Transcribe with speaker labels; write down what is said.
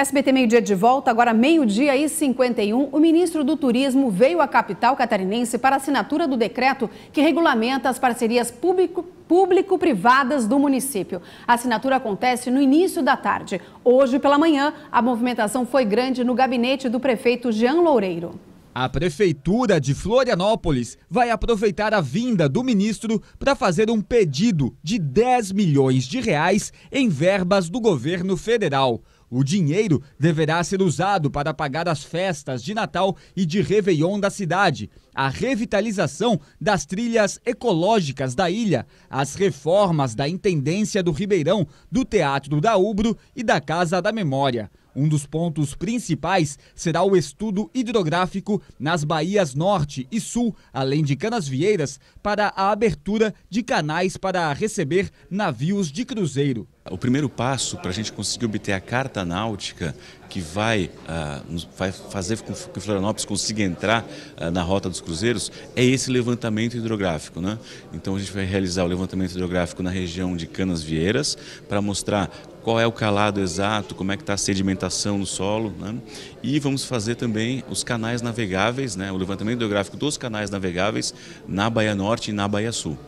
Speaker 1: SBT Meio Dia de volta, agora meio-dia e 51. O ministro do Turismo veio à capital catarinense para assinatura do decreto que regulamenta as parcerias público-privadas do município. A assinatura acontece no início da tarde. Hoje, pela manhã, a movimentação foi grande no gabinete do prefeito Jean Loureiro.
Speaker 2: A Prefeitura de Florianópolis vai aproveitar a vinda do ministro para fazer um pedido de 10 milhões de reais em verbas do governo federal. O dinheiro deverá ser usado para pagar as festas de Natal e de Réveillon da cidade, a revitalização das trilhas ecológicas da ilha, as reformas da Intendência do Ribeirão, do Teatro da Ubro e da Casa da Memória. Um dos pontos principais será o estudo hidrográfico nas Bahias Norte e Sul, além de Canasvieiras, para a abertura de canais para
Speaker 3: receber navios de cruzeiro. O primeiro passo para a gente conseguir obter a carta náutica que vai, ah, vai fazer com que Florianópolis consiga entrar ah, na rota dos cruzeiros é esse levantamento hidrográfico. Né? Então a gente vai realizar o levantamento hidrográfico na região de Canas Vieiras para mostrar qual é o calado exato, como é que está a sedimentação no solo. Né? E vamos fazer também os canais navegáveis, né? o levantamento hidrográfico dos canais navegáveis na Baía Norte e na Baía Sul.